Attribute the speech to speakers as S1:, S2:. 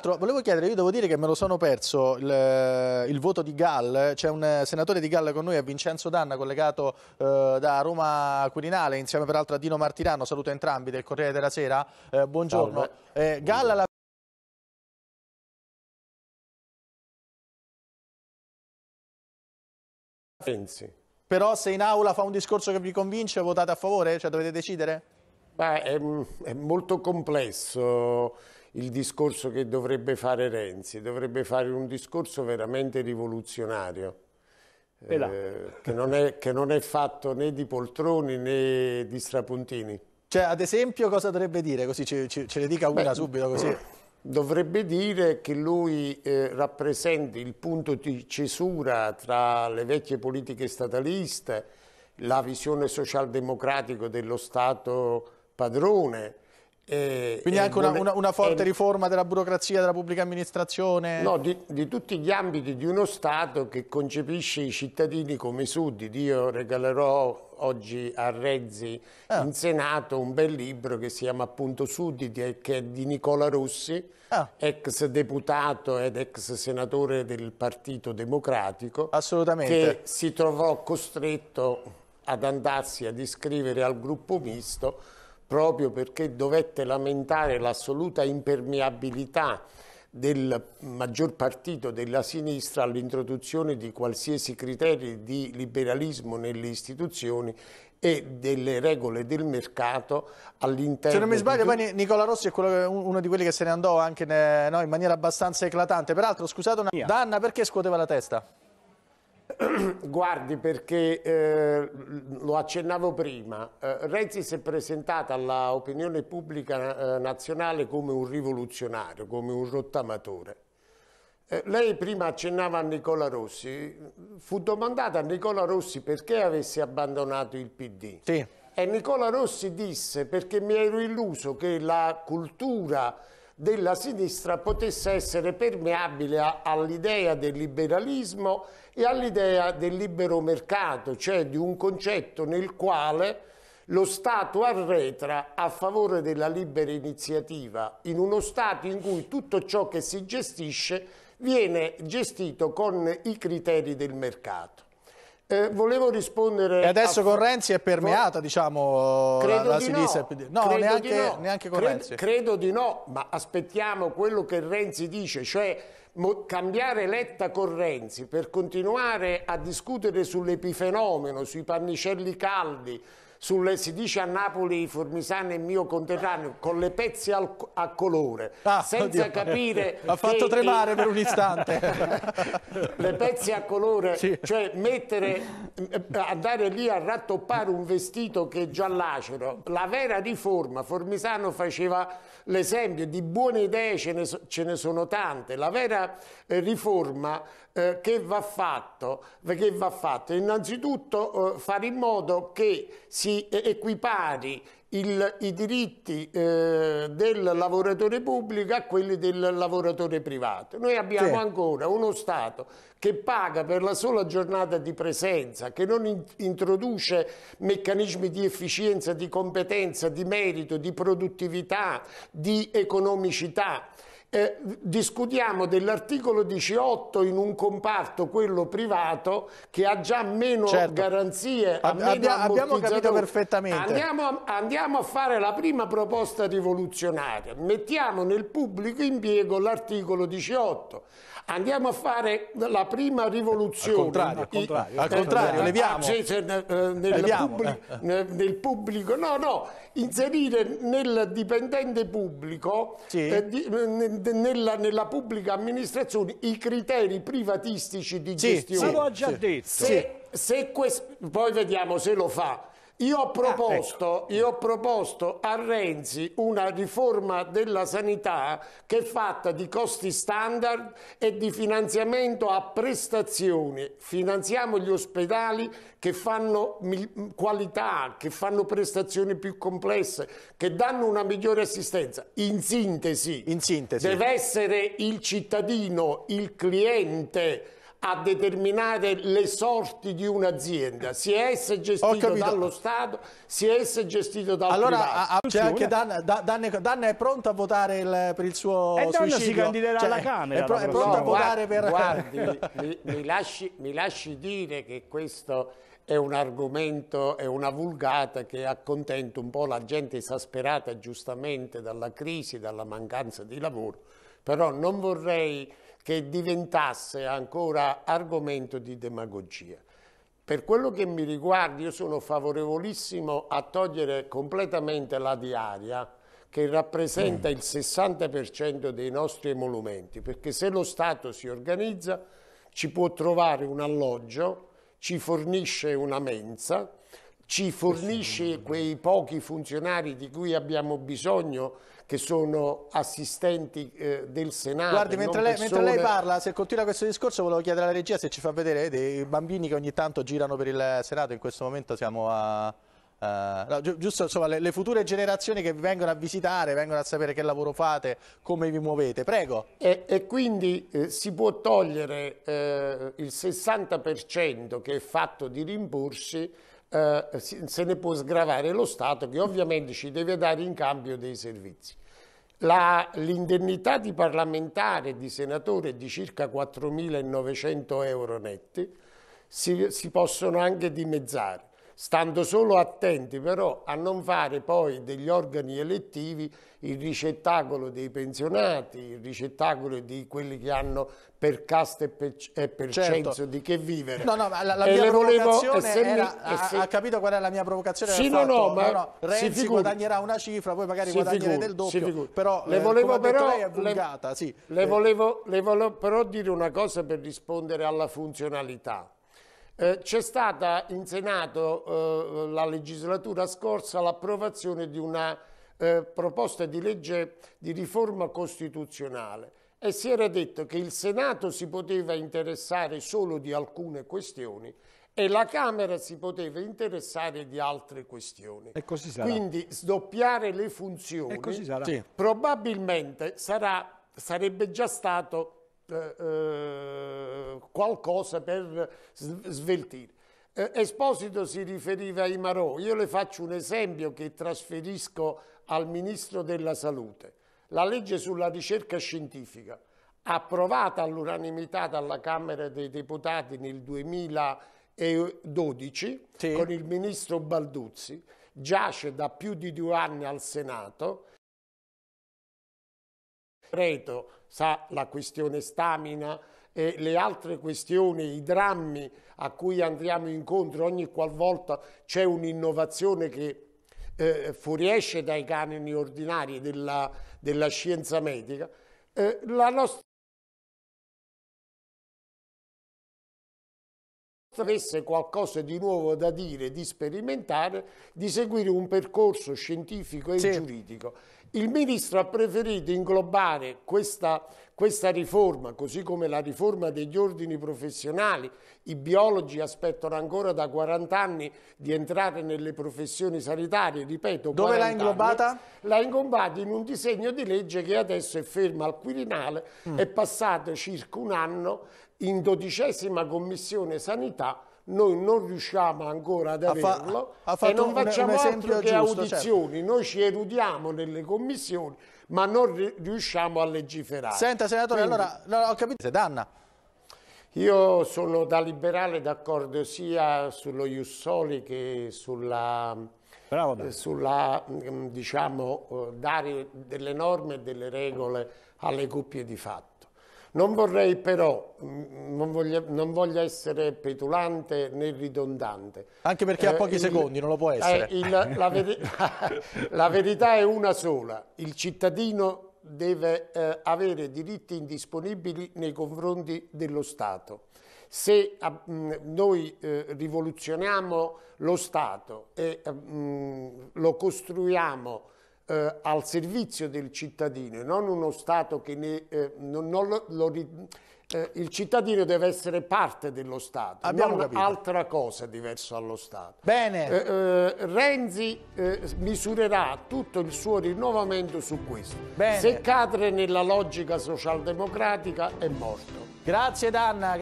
S1: Volevo chiedere, io devo dire che me lo sono perso il, il voto di Gall, c'è un senatore di Gall con noi, è Vincenzo Danna, collegato eh, da Roma Quirinale, insieme peraltro a Dino Martirano, saluto entrambi del Corriere della Sera, eh, buongiorno. Eh, Gall alla Renzi. Però se in aula fa un discorso che vi convince votate a favore? Cioè dovete decidere? Beh, è, è molto complesso
S2: il discorso che dovrebbe fare Renzi, dovrebbe fare un discorso veramente rivoluzionario. Eh, che, non è, che non è fatto né di poltroni né di strapuntini.
S1: Cioè, ad esempio, cosa dovrebbe dire? Così ce, ce, ce ne
S2: dica una Beh, subito così. Dovrebbe dire che lui eh, rappresenta il punto di cesura tra le vecchie politiche stataliste, la visione socialdemocratica dello Stato padrone, eh, Quindi eh, anche una, una, una forte eh,
S1: riforma della burocrazia, della pubblica amministrazione? No,
S2: di, di, tutti gli ambiti di uno Stato che concepisce i cittadini come sudditi. Io regalerò oggi a Rezzi ah. in Senato un bel libro che si chiama appunto Sudditi e che è di Nicola Rossi, ah. ex deputato ed ex senatore del Partito Democratico.
S1: Assolutamente. Che
S2: si trovò costretto ad andarsi ad iscrivere al gruppo misto proprio perché dovette lamentare l'assoluta impermeabilità del maggior partito della sinistra all'introduzione di qualsiasi criterio di liberalismo nelle istituzioni e delle regole del mercato all'interno. Se non mi sbaglio, di...
S1: poi Nicola Rossi è quello, uno di quelli che se ne andò anche ne, no, in maniera abbastanza eclatante. Peraltro, scusate una. Danna, perché
S2: scuoteva la testa? Guardi, perché eh, lo accennavo prima, eh, Renzi si è presentato all'opinione pubblica eh, nazionale come un rivoluzionario, come un rottamatore. Eh, lei prima accennava a Nicola Rossi, fu domandata a Nicola Rossi perché avesse abbandonato il PD. Sì. E Nicola Rossi disse perché mi ero illuso che la cultura della sinistra potesse essere permeabile all'idea del liberalismo e all'idea del libero mercato, cioè di un concetto nel quale lo Stato arretra a favore della libera iniziativa, in uno Stato in cui tutto ciò che si gestisce viene gestito con i criteri del mercato. Eh, volevo
S1: rispondere... E adesso a... con Renzi è permeata, diciamo, credo la, la di sinistra no. No, credo neanche, no. neanche
S2: con credo, Renzi. Credo di no, ma aspettiamo quello che Renzi dice, cioè cambiare Letta con Renzi per continuare a discutere sull'epifenomeno, sui pannicelli caldi, sulle, si dice a Napoli Formisano è mio conterraneo, con le pezze al, a colore, ah, senza oddio. capire... Ha fatto tremare è... per un istante. le pezze a colore, sì. cioè mettere, eh, andare lì a rattoppare un vestito che è già lacero. La vera riforma, Formisano faceva l'esempio, di buone idee ce ne, ce ne sono tante, la vera eh, riforma eh, che va fatta, che va fatto? Innanzitutto eh, fare in modo che si si equipari il, i diritti eh, del lavoratore pubblico a quelli del lavoratore privato. Noi abbiamo sì. ancora uno Stato che paga per la sola giornata di presenza, che non in, introduce meccanismi di efficienza, di competenza, di merito, di produttività, di economicità eh, discutiamo dell'articolo 18 in un comparto, quello privato, che ha già meno certo. garanzie. Ab meno abbia abbiamo capito perfettamente. Andiamo a, andiamo a, fare la prima proposta rivoluzionaria. Mettiamo nel pubblico impiego l'articolo 18. Andiamo a fare la prima rivoluzione. Al contrario, al contrario, I, al contrario eh, eh, leviamo. Cioè, nel, leviamo. Pubblico, eh. nel, nel, pubblico, no, no, inserire nel dipendente pubblico sì. eh, di, nella, nella, pubblica amministrazione i criteri privatistici di sì, gestione. Sì, lo ha già detto. Se, se questo, poi vediamo se lo fa io ho, ah, proposto, ah, ecco. io ho proposto a Renzi una riforma della sanità che è fatta di costi standard e di finanziamento a prestazioni. Finanziamo gli ospedali che fanno qualità, che fanno prestazioni più complesse, che danno una migliore assistenza. In sintesi, In sintesi. deve essere il cittadino, il cliente a determinare le sorti di un'azienda, sia essa gestita dallo Stato, sia essa gestita dal allora, a, c'è anche
S1: Danna, Danna, Danna, è pronta a votare il, per il suo e Danna suicidio. si candiderà cioè, alla Camera. È, pro, è pronta no, a votare guardi, per...
S2: Guardi, mi, mi, lasci, mi lasci dire che questo è un argomento, è una vulgata che accontenta un po' la gente esasperata giustamente dalla crisi, dalla mancanza di lavoro, però non vorrei che diventasse ancora argomento di demagogia. Per quello che mi riguarda io sono favorevolissimo a togliere completamente la diaria che rappresenta mm. il 60% dei nostri emolumenti, perché se lo Stato si organizza ci può trovare un alloggio, ci fornisce una mensa, ci fornisce quei pochi funzionari di cui abbiamo bisogno che sono assistenti eh, del Senato. Guardi, mentre lei, persone... mentre lei,
S1: parla, se continua questo discorso, volevo chiedere alla regia se ci fa vedere dei bambini che ogni tanto girano per il Senato, in questo momento siamo a... Uh, no, gi giusto, insomma, le, le, future generazioni che vengono a visitare, vengono a sapere che lavoro fate, come vi muovete, prego. E, e quindi eh, si può
S2: togliere eh, il 60% che è fatto di rimborsi eh, se ne può sgravare lo Stato che ovviamente ci deve dare in cambio dei servizi. l'indennità di parlamentare, e di senatore è di circa 4.900 euro netti, si, si possono anche dimezzare stando solo attenti però a non fare poi degli organi elettivi il ricettacolo dei pensionati, il ricettacolo di quelli che hanno per caste e per, e
S1: certo. censo di che vivere. No, no, ma la, la mia provocazione volevo, era, mi, ha, se... ha, capito qual è la mia provocazione? Sì, no, no, ma no, Renzi figuri, guadagnerà una cifra, poi magari guadagnerete del doppio, però le eh, volevo però, lei è vulgata, le, sì. le,
S2: volevo, le volevo però dire una cosa per rispondere alla funzionalità. Eh, c'è stata in Senato eh, la legislatura scorsa l'approvazione di una eh, proposta di legge di riforma costituzionale e si era detto che il Senato si poteva interessare solo di alcune questioni e la Camera si poteva interessare di altre questioni. Quindi sdoppiare le funzioni sarà. probabilmente sarà, sarebbe già stato eh, eh, qualcosa per sveltire. Eh, Esposito si riferiva ai Marò, io le faccio un esempio che trasferisco al Ministro della Salute. La legge sulla ricerca scientifica, approvata all'unanimità dalla Camera dei Deputati nel 2012 sì. con il Ministro Balduzzi, giace da più di due anni al Senato concreto, sa la questione stamina e le altre questioni, i drammi a cui andiamo incontro ogni qualvolta c'è un'innovazione che eh, fuoriesce dai canoni ordinari della, della scienza medica, eh, la nostra avesse qualcosa di nuovo da dire, di sperimentare, di seguire un percorso scientifico e sì. giuridico il Ministro ha preferito inglobare questa, questa riforma, così come la riforma degli ordini professionali, i biologi aspettano ancora da 40 anni di entrare nelle professioni sanitarie, ripeto. Dove l'ha inglobata? L'ha inglobata in un disegno di legge che adesso è fermo al Quirinale, mm. è passato circa un anno in dodicesima commissione sanità noi non riusciamo ancora ad averlo ha fa, ha e non facciamo un, un altro che giusto, certo. audizioni, certo. noi ci erudiamo nelle commissioni ma non riusciamo a legiferare. Senta senatore, Quindi, allora,
S1: allora ho capito, Danna.
S2: Io sono da liberale d'accordo sia sullo Jussoli che sulla, Bravo, sulla diciamo, eh, dare delle norme e delle regole alle coppie di fatto. Non vorrei però, mm, non, voglio, non voglia essere petulante né ridondante. Anche perché eh, a pochi il, secondi non lo
S1: può eh, essere. Eh, il, la, veri
S2: la, verità è una sola, il cittadino deve eh, avere diritti indisponibili nei confronti dello Stato. Se mh, ah, mm, noi eh, rivoluzioniamo lo Stato e mh, eh, mm, lo costruiamo eh, al servizio del cittadino non uno Stato che ne, eh, non, non lo, lo eh, il cittadino deve essere parte dello Stato, Abbiamo non capito. altra cosa diversa dallo Stato. Bene. Eh, eh, Renzi eh, misurerà tutto il suo rinnovamento su questo. Bene. Se cadre nella logica socialdemocratica è morto. Grazie Danna.